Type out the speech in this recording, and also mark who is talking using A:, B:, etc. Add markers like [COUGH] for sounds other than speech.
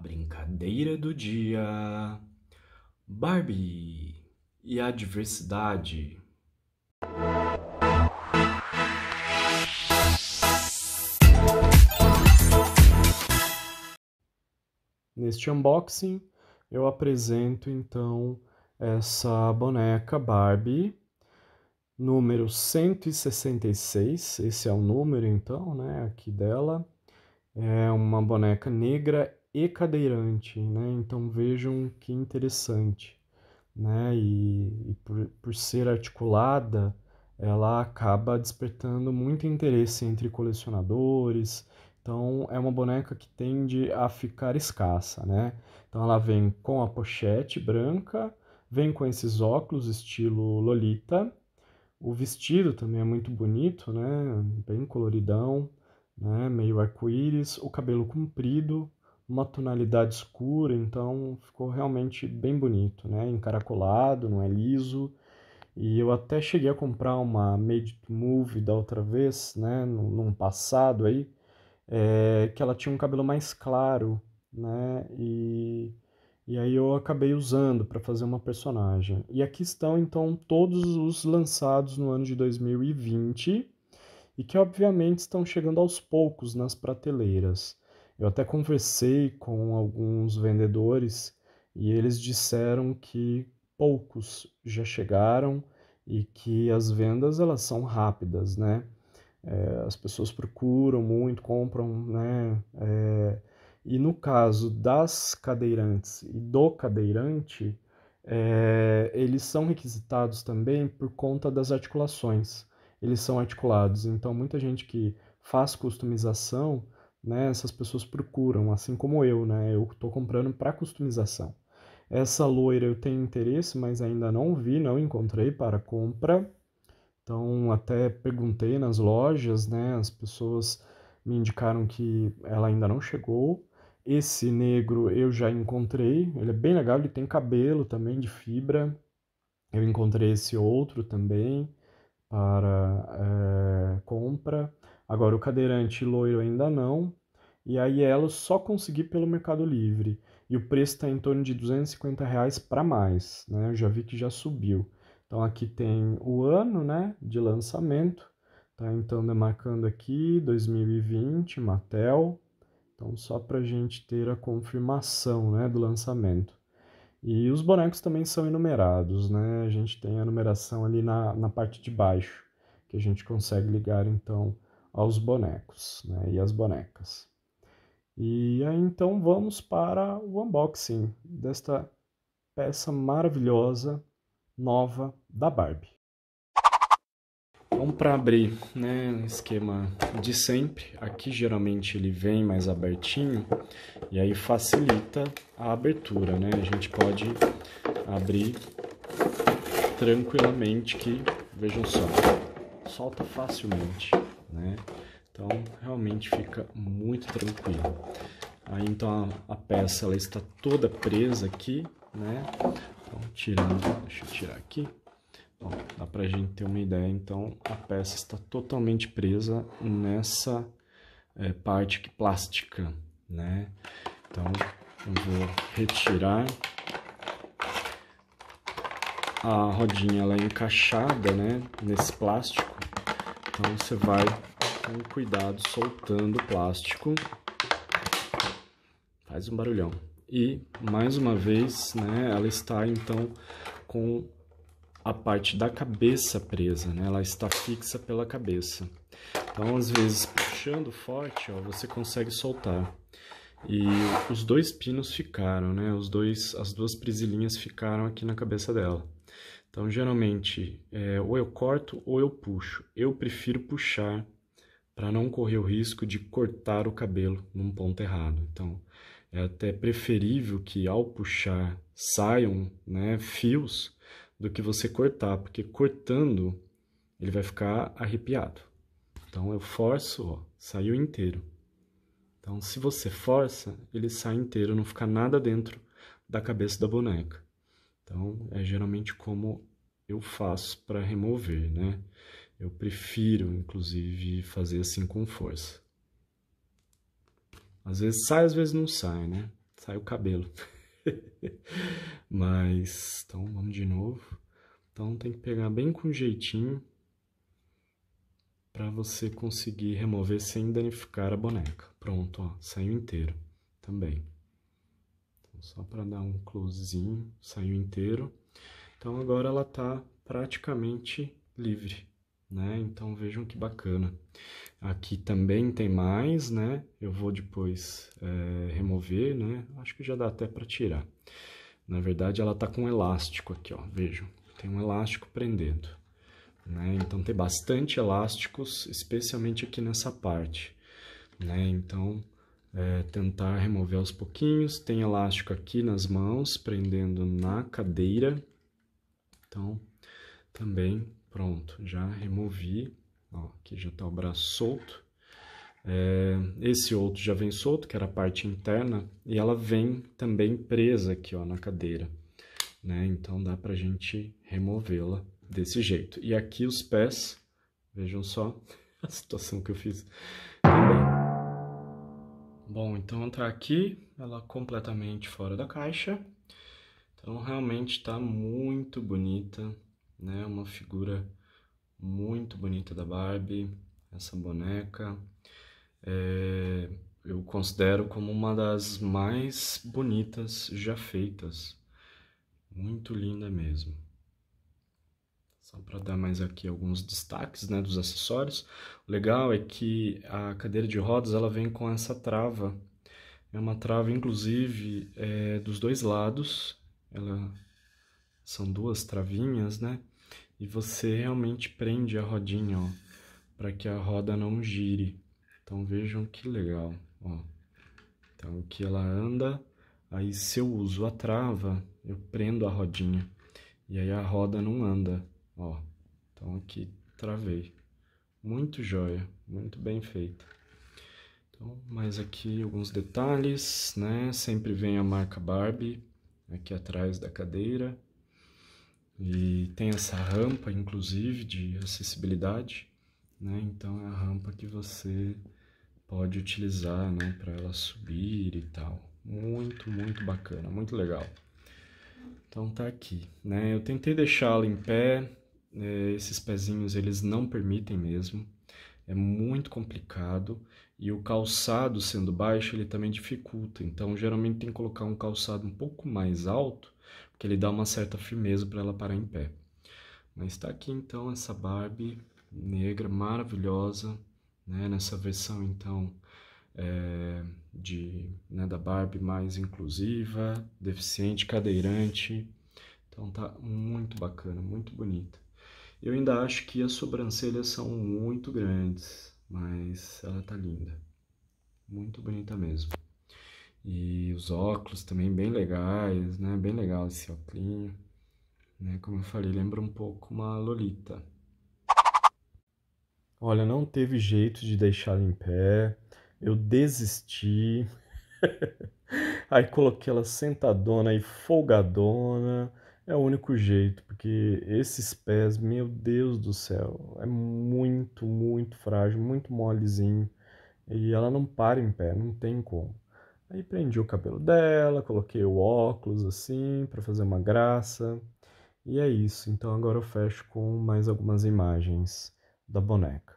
A: brincadeira do dia: Barbie e a diversidade. Neste unboxing, eu apresento então essa boneca Barbie número 166, esse é o número então, né, aqui dela. É uma boneca negra e cadeirante, né? Então vejam que interessante, né? E, e por, por ser articulada, ela acaba despertando muito interesse entre colecionadores. Então é uma boneca que tende a ficar escassa, né? Então ela vem com a pochete branca, vem com esses óculos estilo lolita. O vestido também é muito bonito, né? Bem coloridão, né? Meio arco-íris, o cabelo comprido, uma tonalidade escura, então ficou realmente bem bonito, né? Encaracolado, não é liso. E eu até cheguei a comprar uma Made to Move da outra vez, né? Num, passado aí, é, que ela tinha um cabelo mais claro, né? E, e aí eu acabei usando para fazer uma personagem. E aqui estão então todos os lançados no ano de 2020 e que obviamente estão chegando aos poucos nas prateleiras. Eu até conversei com alguns vendedores e eles disseram que poucos já chegaram e que as vendas elas são rápidas, né? É, as pessoas procuram muito, compram, né? É, e no caso das cadeirantes e do cadeirante, é, eles são requisitados também por conta das articulações. Eles são articulados, então muita gente que faz customização né, essas pessoas procuram, assim como eu, né? Eu estou comprando para customização. Essa loira eu tenho interesse, mas ainda não vi, não encontrei para compra. Então até perguntei nas lojas, né? As pessoas me indicaram que ela ainda não chegou. Esse negro eu já encontrei, ele é bem legal, ele tem cabelo também de fibra. Eu encontrei esse outro também para é, compra. Agora, o cadeirante loiro ainda não. E a ela só consegui pelo Mercado Livre. E o preço está em torno de 250 reais para mais. Né? Eu já vi que já subiu. Então aqui tem o ano né, de lançamento. Tá? Então demarcando aqui 2020, Mattel. Então só para a gente ter a confirmação né, do lançamento. E os bonecos também são enumerados, né? A gente tem a numeração ali na, na parte de baixo, que a gente consegue ligar então aos bonecos né, e às bonecas. E aí então vamos para o unboxing desta peça maravilhosa nova da Barbie. vamos então, para abrir, né, esquema de sempre, aqui geralmente ele vem mais abertinho e aí facilita a abertura, né? A gente pode abrir tranquilamente que vejam só, solta facilmente né? Então, realmente fica muito tranquilo. Aí, então, a, a peça ela está toda presa aqui, né? Então, tirando, deixa eu tirar aqui. dá dá a gente ter uma ideia, então, a peça está totalmente presa nessa é, parte que plástica, né? Então, eu vou retirar a rodinha ela é encaixada né, nesse plástico então você vai com cuidado soltando o plástico. Faz um barulhão. E mais uma vez, né, ela está então com a parte da cabeça presa, né? Ela está fixa pela cabeça. Então, às vezes puxando forte, ó, você consegue soltar. E os dois pinos ficaram, né? Os dois, as duas presilhinhas ficaram aqui na cabeça dela. Então, geralmente, é, ou eu corto ou eu puxo. Eu prefiro puxar para não correr o risco de cortar o cabelo num ponto errado. Então, é até preferível que ao puxar saiam né, fios do que você cortar, porque cortando ele vai ficar arrepiado. Então, eu forço, ó, saiu inteiro. Então, se você força, ele sai inteiro, não fica nada dentro da cabeça da boneca. Então, é geralmente como eu faço para remover, né? Eu prefiro, inclusive, fazer assim com força. Às vezes sai, às vezes não sai, né? Sai o cabelo. [LAUGHS] Mas, então, vamos de novo. Então, tem que pegar bem com jeitinho para você conseguir remover sem danificar a boneca. Pronto, ó, saiu inteiro também só para dar um closezinho, saiu inteiro. Então agora ela está praticamente livre, né? Então vejam que bacana. Aqui também tem mais, né? Eu vou depois é, remover, né? Acho que já dá até para tirar. Na verdade ela está com um elástico aqui, ó, vejam. Tem um elástico prendendo, né? Então tem bastante elásticos, especialmente aqui nessa parte, né? Então é, tentar remover aos pouquinhos. Tem elástico aqui nas mãos, prendendo na cadeira. Então, também pronto, já removi. Ó, aqui já está o braço solto. É, esse outro já vem solto, que era a parte interna, e ela vem também presa aqui ó, na cadeira. Né? Então dá para a gente removê-la desse jeito. E aqui os pés, vejam só [LAUGHS] a situação que eu fiz também. Bom, então tá aqui, ela completamente fora da caixa. Então realmente está muito bonita, né? Uma figura muito bonita da Barbie, essa boneca. É, eu considero como uma das mais bonitas já feitas. Muito linda mesmo. Só para dar mais aqui alguns destaques né, dos acessórios. O legal é que a cadeira de rodas ela vem com essa trava. É uma trava, inclusive, é, dos dois lados. Ela são duas travinhas, né? E você realmente prende a rodinha, ó, para que a roda não gire. Então vejam que legal, ó. Então aqui ela anda, aí se eu uso a trava, eu prendo a rodinha. E aí a roda não anda. Ó, então aqui travei. Muito joia, muito bem feita. Então, mais aqui alguns detalhes, né? Sempre vem a marca Barbie aqui atrás da cadeira. E tem essa rampa, inclusive, de acessibilidade, né? Então é a rampa que você pode utilizar, né? Para ela subir e tal. Muito, muito bacana, muito legal. Então tá aqui, né? Eu tentei deixá-la em pé, é, esses pezinhos eles não permitem mesmo. É muito complicado e o calçado sendo baixo ele também dificulta. Então geralmente tem que colocar um calçado um pouco mais alto, porque ele dá uma certa firmeza para ela parar em pé. Mas está aqui então essa Barbie negra maravilhosa, né? Nessa versão então é, de né, da Barbie mais inclusiva, deficiente, cadeirante. Então tá muito bacana, muito bonita. Eu ainda acho que as sobrancelhas são muito grandes, mas ela tá linda. Muito bonita mesmo. E os óculos também bem legais, né? Bem legal esse óculos, Né? Como eu falei, lembra um pouco uma Lolita. Olha, não teve jeito de deixar em pé. Eu desisti. [LAUGHS] Aí coloquei ela sentadona e folgadona. É o único jeito, porque esses pés, meu Deus do céu, é muito, muito frágil, muito molezinho. E ela não para em pé, não tem como. Aí prendi o cabelo dela, coloquei o óculos assim para fazer uma graça. E é isso. Então agora eu fecho com mais algumas imagens da boneca.